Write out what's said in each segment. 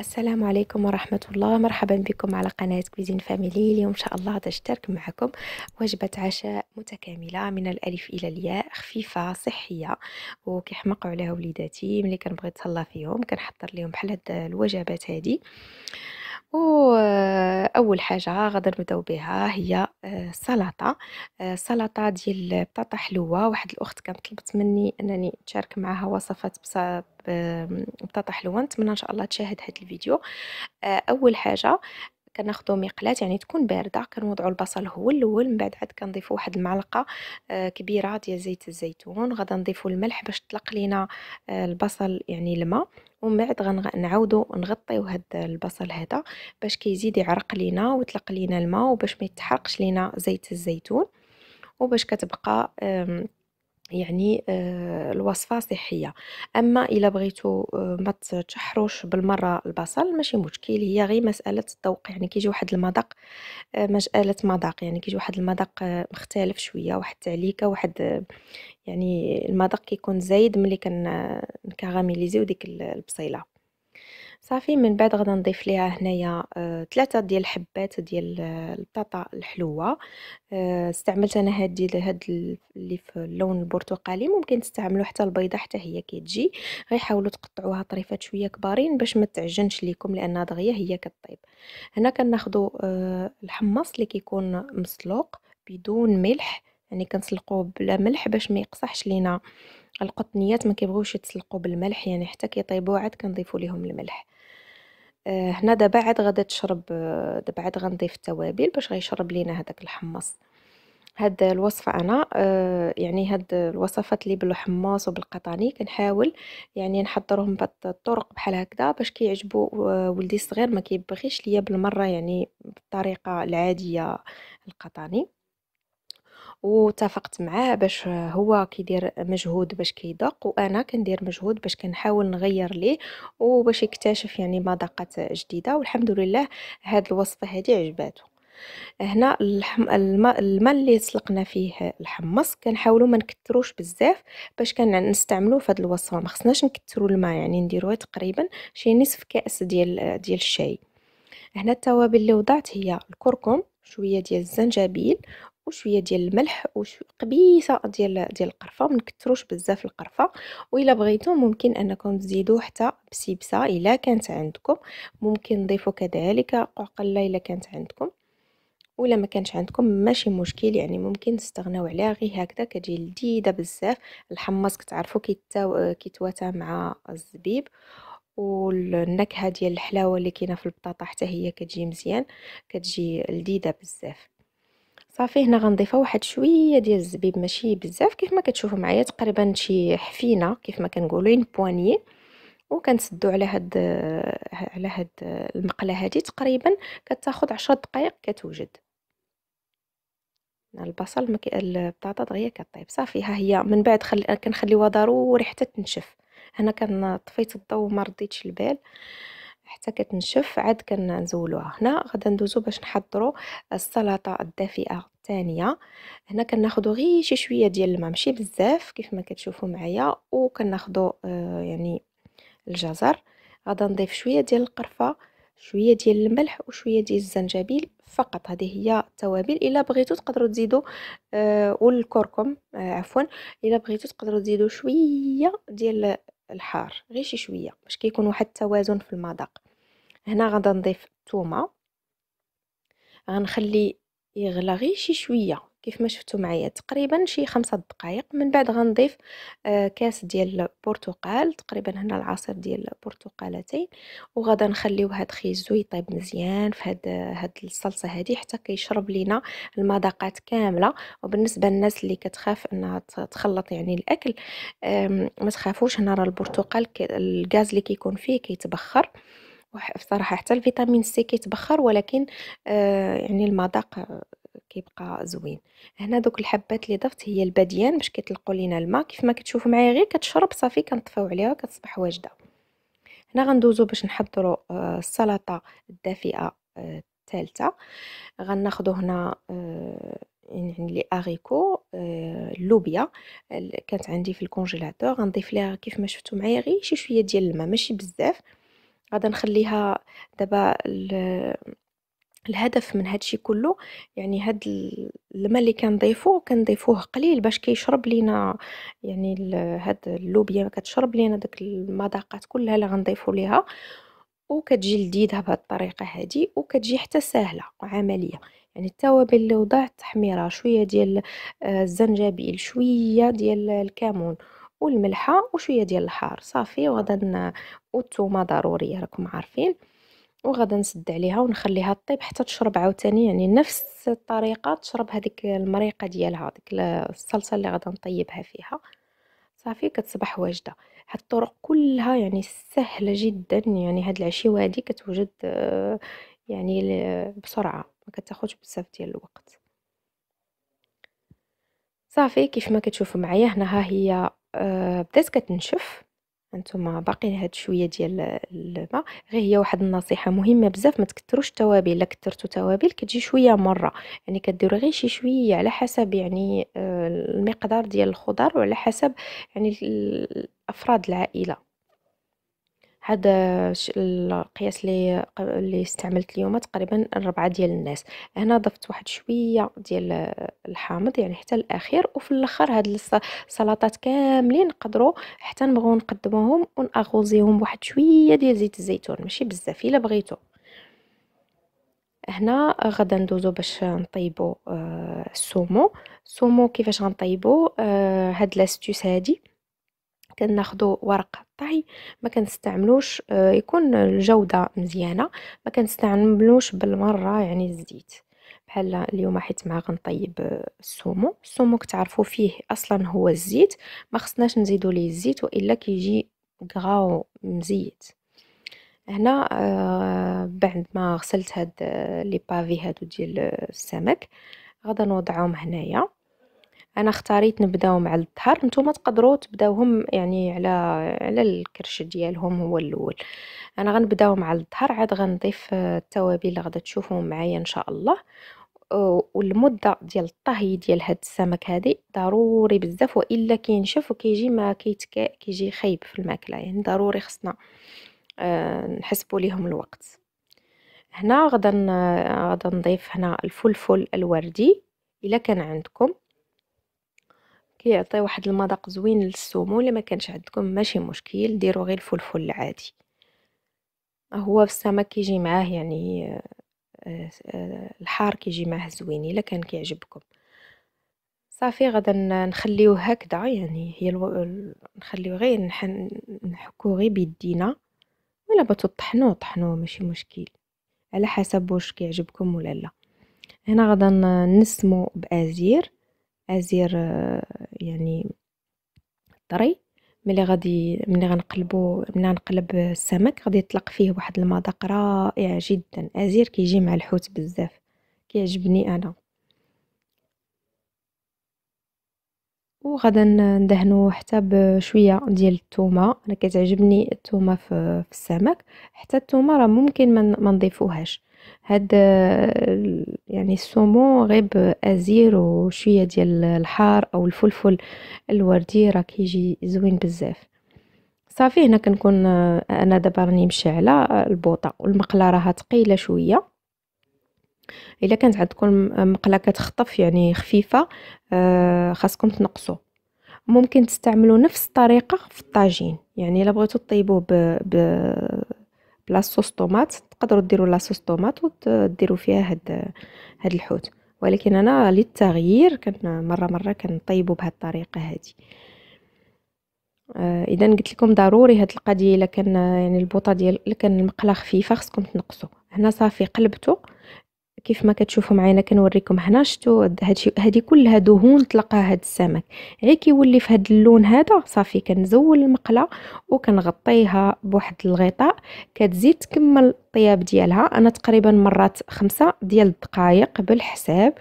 السلام عليكم ورحمة الله مرحبا بكم على قناة كويزين فاميلي اليوم إن شاء الله تشترك معكم وجبة عشاء متكاملة من الألف إلى الياء خفيفة صحية وكيحمقوا عليها وليداتي ملي كنبغي نتهلا فيهم كنحضر لهم بحال هاد الوجبات هادي واول حاجه غادر نبداو بها هي السلطه آه، السلطه آه، ديال بطاطا حلوه واحد الاخت كانت طلبت مني انني تشارك معها وصفات آه، بطاطا حلوه نتمنى ان شاء الله تشاهد هذا الفيديو اول حاجه كناخدو مقلات يعني تكون بارده كنوضعو البصل هو الاول من بعد عاد كنضيفو واحد المعلقه كبيره ديال زيت الزيتون غادي نضيفو الملح باش طلق لينا البصل يعني الماء ومن بعد غنعاودو نغطيو هاد البصل هذا باش كيزيد يعرق لينا ويطلق لينا الماء وباش ما يتحرقش لينا زيت الزيتون وباش كتبقى يعني آه، الوصفه صحيه اما الا بغيتو آه، ما تحروش بالمره البصل ماشي مشكل هي غير مساله الذوق يعني كيجي واحد المذاق آه، مساله مذاق يعني كيجي واحد المذاق مختلف شويه واحد التعليكه واحد يعني المذاق كيكون زايد ملي كنكاراميليزيو ديك البصيله صافي من بعد غادي نضيف ليها هنايا ثلاثه آه، ديال الحبات ديال آه، البطاطا الحلوه آه، استعملت انا ديال هاد اللي في اللون البرتقالي ممكن تستعملوا حتى البيضه حتى هي كتجي غير حاولوا تقطعوها طريفات شويه كبارين باش ما تعجنش ليكم لان دغيا هي كطيب هنا كناخذوا الحمص اللي كيكون مسلوق بدون ملح يعني كنسلقوه بلا ملح باش ما يقصحش لينا القطنيات ما كيبغيوش يتسلقوا بالملح يعني حتى كيطيبوا عاد كنضيفوا ليهم الملح آه هنا دابا عاد غادا تشرب آه، دابا عاد غنضيف التوابل باش غيشرب لينا هذاك الحمص هاد الوصفة أنا آه يعني هاد الوصفات اللي بالحمص وبالقطاني كنحاول يعني نحضرهم بهاد الطرق بحال هكذا باش كيعجبوا آه ولدي الصغير ما كيبغيش ليا بالمرة يعني بالطريقة العادية القطاني واتفقت معاه باش هو كيدير مجهود باش كيدق وانا كندير مجهود باش كنحاول نغير ليه وباش يكتشف يعني مذاقات جديده والحمد لله هاد الوصفه هذه عجباتو هنا الحم... الماء الماء اللي سلقنا فيه الحمص كنحاولوا ما نكثروش بزاف باش كنستعملوه في هذه الوصفه ما خصناش نكثروا الماء يعني نديروه تقريبا شي نصف كاس ديال ديال الشاي هنا التوابل اللي وضعت هي الكركم شويه ديال الزنجبيل وشويه ديال الملح وقبيصه ديال ديال القرفه ما نكثروش بزاف القرفه والا بغيتو ممكن انكم تزيدوا حتى بسبسه الا كانت عندكم ممكن نضيفوا كذلك قعقله الا كانت عندكم ولا ما كانش عندكم ماشي مشكل يعني ممكن تستغناو عليها غير هكذا كتجي لذيذه بزاف الحمص كتعرفوا كيتواتى مع الزبيب والنكهه ديال الحلاوه اللي كاينه في البطاطا حتى هي كتجي مزيان كتجي لذيذه بزاف صافي هنا غنضيفها واحد شويه ديال الزبيب ماشي بزاف كيف ما كتشوفوا معايا تقريبا شي حفينه كيف ما كنقولوا ان يعني بواني وكنسدوا على هاد على هاد المقله هادي تقريبا كتاخذ 10 دقائق كتوجد البصل ما البطاطا دغيا كطيب صافي ها هي من بعد خل... كنخليوها ضروري حتى تنشف هنا كنطفيت الضو ما رديتش البال حتى كتنشف عاد كنزولوها هنا غادي ندوزو باش نحضروا السلطه الدافئه الثانيه هنا كناخذوا غير شي شويه ديال الماء ماشي بزاف كيف ما كتشوفوا معايا وكناخذوا آه يعني الجزر غادا نضيف شويه ديال القرفه شويه ديال الملح وشويه ديال الزنجبيل فقط هذه هي التوابل الا بغيتو تقدروا تزيدوا آه والكركم آه عفوا الا بغيتو تقدروا تزيدوا شويه ديال الحار غير شي شويه باش كيكون واحد التوازن في المذاق هنا غادا نضيف الثومه غنخلي يغلى غير شي شويه كيف ما شفتوا معايا تقريبا شي خمسة دقائق من بعد غنضيف آه كاس ديال البرتقال تقريبا هنا العصير ديال البرتقالتين وغادا هاد خيزو يطيب مزيان في هاد هاد الصلصه هادي حتى كيشرب لينا المذاقات كامله وبالنسبه للناس اللي كتخاف انها تخلط يعني الاكل ما تخافوش هنا راه البرتقال الغاز اللي كيكون فيه كيتبخر كي بصراحه حتى الفيتامين سي كيتبخر ولكن آه يعني المذاق آه، كيبقى زوين هنا دوك الحبات اللي ضفت هي البديان باش كيطلقوا لينا الماء كيف ما كتشوفوا معايا غير كتشرب صافي كنطفيو عليها كتصبح واجده هنا غندوزو باش نحضروا آه السلطه الدافئه آه، الثالثه غناخذوا هنا آه، يعني لي اريكو اللوبيا كانت عندي في الكونجيلاتور غنضيف ليها كيف ما شفتوا معايا غير شي شويه ديال الماء ماشي بزاف غادا نخليها دابا الهدف من هادشي كله يعني هاد الماء اللي كنضيفو كنضيفوه قليل باش كيشرب لينا يعني هاد اللوبيا كتشرب لينا داك المذاقات كلها اللي غنضيفو ليها وكتجي لذيذه بهاد الطريقه هادي وكتجي حتى سهله وعمليه يعني التوابل اللي وضعت تحميره شويه ديال آه، الزنجبيل شويه ديال الكمون والملحه وشويه ديال الحار صافي وغدا والثومه ضروريه راكم عارفين وغدا نسد عليها ونخليها طيب حتى تشرب عاوتاني يعني نفس الطريقه تشرب هذيك المريقه ديالها ديك الصلصه اللي غادا نطيبها فيها صافي كتصبح واجده هاد الطرق كلها يعني سهله جدا يعني هاد العشيوه هادي كتوجد آه، يعني بسرعه ما كتاخذش بزاف ديال الوقت صافي كيف ما كتشوفوا معايا هنا ها هي آه، بدات كتنشف انتما باقي هاد شويه ديال الماء غير هي واحد النصيحه مهمه بزاف ما تكثروش التوابل الا كثرتوا توابل كتجي شويه مره يعني كديروا غير شي شويه على حسب يعني آه، المقدار ديال الخضر وعلى حسب يعني افراد العائله هذا القياس اللي اللي استعملت اليوم تقريبا ربعة ديال الناس هنا ضفت واحد شويه ديال الحامض يعني حتى الاخير وفي الاخر هاد السلطات كاملين نقدروا حتى نبغوا نقدموهم وناغوزيهم بواحد شويه ديال زيت الزيتون ماشي بزاف الا بغيتو هنا غدا ندوزو باش نطيبو آه، السومو السومو كيفاش غنطيبو آه، هاد لاستوس هادي كناخذوا ورق الطهي ما كنستعملوش آه، يكون الجوده مزيانه ما كنستعملوش بالمره يعني الزيت بحال اليوم حيت مع غنطيب آه، السومو السومو كتعرفوا فيه اصلا هو الزيت ما خصناش نزيدوا ليه الزيت والا كيجي كغاو مزيت هنا آه، بعد ما غسلت هاد لي بافي هادو ديال السمك غادا نوضعهم هنايا انا اختاريت نبداو مع الظهر نتوما تقدروا تبداوهم يعني على على الكرش ديالهم هو الاول انا غنبداو مع الظهر عاد غنضيف التوابل اللي غادي تشوفوهم معايا ان شاء الله والمده ديال الطهي ديال هاد السمك هادي ضروري بزاف والا كينشف وكيجي ما كيتكا كيجي خايب في الماكله يعني ضروري خصنا آه، نحسبوا ليهم الوقت هنا غدا غدا نضيف هنا الفلفل الوردي الا كان عندكم كيعطي واحد المذاق زوين للسومو الا ما كانش عندكم ماشي مشكل ديروا غير الفلفل العادي هو في السمك كيجي معاه يعني آه، الحار كيجي معاه زوين الا كان كيعجبكم صافي غادا نخليوه هكذا يعني هي الو... نخليوه غير نحن... نحكو غير بيدينا ولا بغيتو طحنوه طحنوه ماشي مشكل على حسب واش كيعجبكم ولا لا هنا غادا نسمو بازير ازير آه، يعني طري ملي غادي ملي غنقلبو ملي غنقلب السمك غادي يطلق فيه واحد المذاق رائع جدا ازير كيجي مع الحوت بزاف كيعجبني انا وغادا ندهنو حتى بشويه ديال الثومه انا كتعجبني الثومه في السمك حتى الثومه راه ممكن ما نضيفوهاش هاد يعني السومون غير بازير وشويه ديال الحار او الفلفل الوردي راه كيجي زوين بزاف صافي هنا كنكون انا دابا راني مشعله البوطه والمقله راها ثقيله شويه الا كانت عندكم مقله كتخطف يعني خفيفه آه، خاصكم تنقصوا ممكن تستعملوا نفس الطريقه في الطاجين يعني الا بغيتو طيبوه ب, بلاصوص بلا صوص طوماط تقدروا ديروا لاصوص طوماط وديروا فيها هاد هاد الحوت ولكن انا للتغيير كان مره مره كنطيبو بهاد الطريقه هادي آه اذا قلت لكم ضروري هاد القضيه الا كان يعني البوطه ديال كان المقله خفيفه خصكم تنقصوا هنا صافي قلبته كيف ما كتشوفوا معايا كنوريكم هنا شتو هادشي هادي كلها دهون تلقاها هاد السمك غير كيولي في هاد اللون هذا صافي كنزول المقله وكنغطيها بواحد الغطاء كتزيد تكمل الطياب ديالها انا تقريبا مرات خمسة ديال الدقائق بالحساب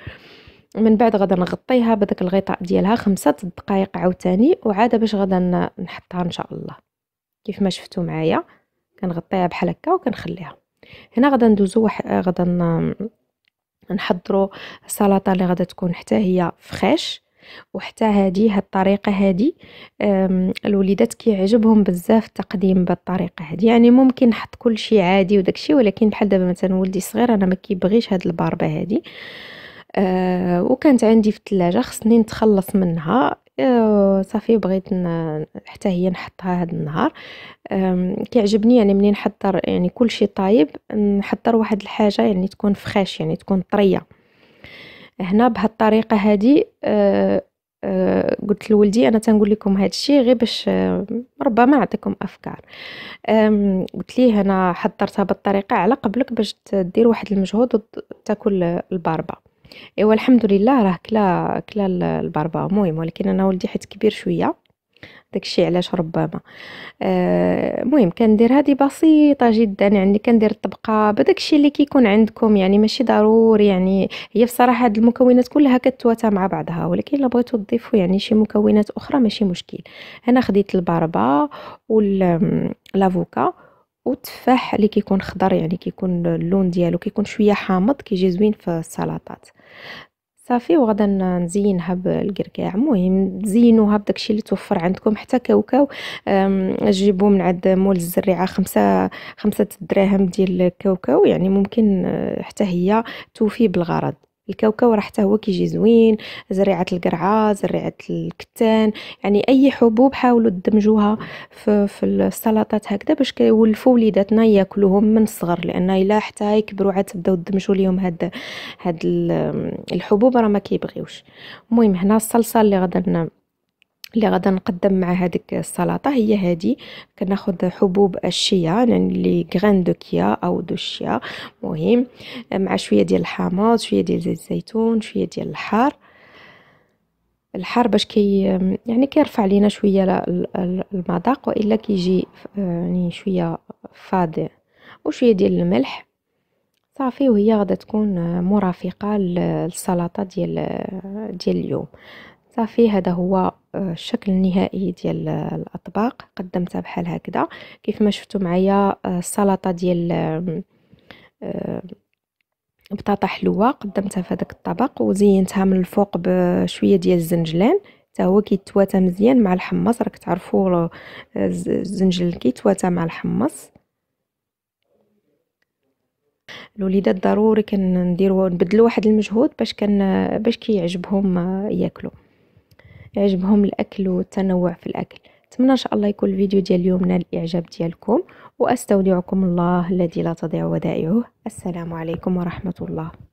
من بعد غدا نغطيها بداك الغطاء ديالها خمسة دقائق عاوتاني وعاده باش غدا نحطها ان شاء الله كيف ما شفتوا معايا كنغطيها بحال هكا وكنخليها هنا غدا ندوزو غدا نحضروا السلطه اللي غادا تكون حتى هي فخاش وحتى هذه هاد الطريقه هذه الوليدات كيعجبهم بزاف التقديم بهاد الطريقه هذه يعني ممكن نحط كل شيء عادي وداكشي ولكن بحال دابا مثلا ولدي صغير انا ما كيبغيش هاد الباربه هذه آه وكانت عندي في الثلاجه خصني نتخلص منها أه، صافي بغيت حتى هي نحطها هذا النهار كيعجبني يعني منين نحضر يعني كل شيء طايب نحضر واحد الحاجه يعني تكون فخاش يعني تكون طريه هنا بهالطريقه هذه أه،, أه قلت لولدي انا تنقول لكم هذا الشيء غير باش ربما نعطيكم افكار قلت ليه انا حضرتها بالطريقه على قبلك باش دير واحد المجهود وتاكل الباربه ايوا الحمد لله راه كلا كلا البربا مهم ولكن انا ولدي حيت كبير شويه داكشي علاش ربما آه، المهم آه كندير هذه بسيطه جدا يعني كندير الطبقه بداكشي اللي كيكون عندكم يعني ماشي ضروري يعني هي بصراحه هاد المكونات كلها كتواتى مع بعضها ولكن الا بغيتوا تضيفوا يعني شي مكونات اخرى ماشي مشكل انا خديت البربه وال لافوكا وتفاح اللي كيكون خضر يعني كيكون اللون ديالو كيكون شويه حامض كيجي زوين في السلطات صافي وغادا نزينها بالكركاع المهم تزينوها بداكشي اللي توفر عندكم حتى كاوكاو جيبوا من عند مول الزريعه خمسة خمسة دراهم ديال الكاوكاو يعني ممكن آه، حتى هي توفي بالغرض الكاوكاو راه حتى هو كيجي زوين زريعه القرعه زريعه الكتان يعني اي حبوب حاولوا تدمجوها في, في السلطات هكذا باش كيولفوا وليداتنا ياكلوهم من الصغر لان الا حتى يكبروا عاد تبداو تدمجوا ليهم هاد هاد الحبوب راه ما كيبغيوش المهم هنا الصلصه اللي غادي اللي غدا نقدم مع هذيك السلطه هي هذه كناخذ حبوب الشيا يعني لي غران دو كيا او دو الشيا مهم مع شويه ديال الحامض شويه ديال زيت الزيتون شويه ديال الحار الحار باش كي يعني كيرفع لينا شويه المذاق والا كيجي يعني شويه فاضي وشويه ديال الملح صافي وهي غدا تكون مرافقه للسلطه ديال ديال اليوم صافي هذا هو الشكل النهائي ديال الاطباق قدمتها بحال هكذا كيف ما شفتوا معايا السلطه آه، ديال آه، بطاطا حلوه قدمتها في هذاك الطبق وزينتها من الفوق بشويه ديال الزنجلان حتى هو كيتواتى مزيان مع الحمص راك تعرفوا آه، الزنجل كيتواتى مع الحمص الوليدات ضروري كنديروا نبدلوا واحد المجهود باش كان باش كيعجبهم ياكلوا يعجبهم الأكل والتنوع في الأكل أتمنى إن شاء الله يكون الفيديو ديال اليوم نال الإعجاب ديالكم وأستودعكم الله الذي لا تضيع ودائعه السلام عليكم ورحمة الله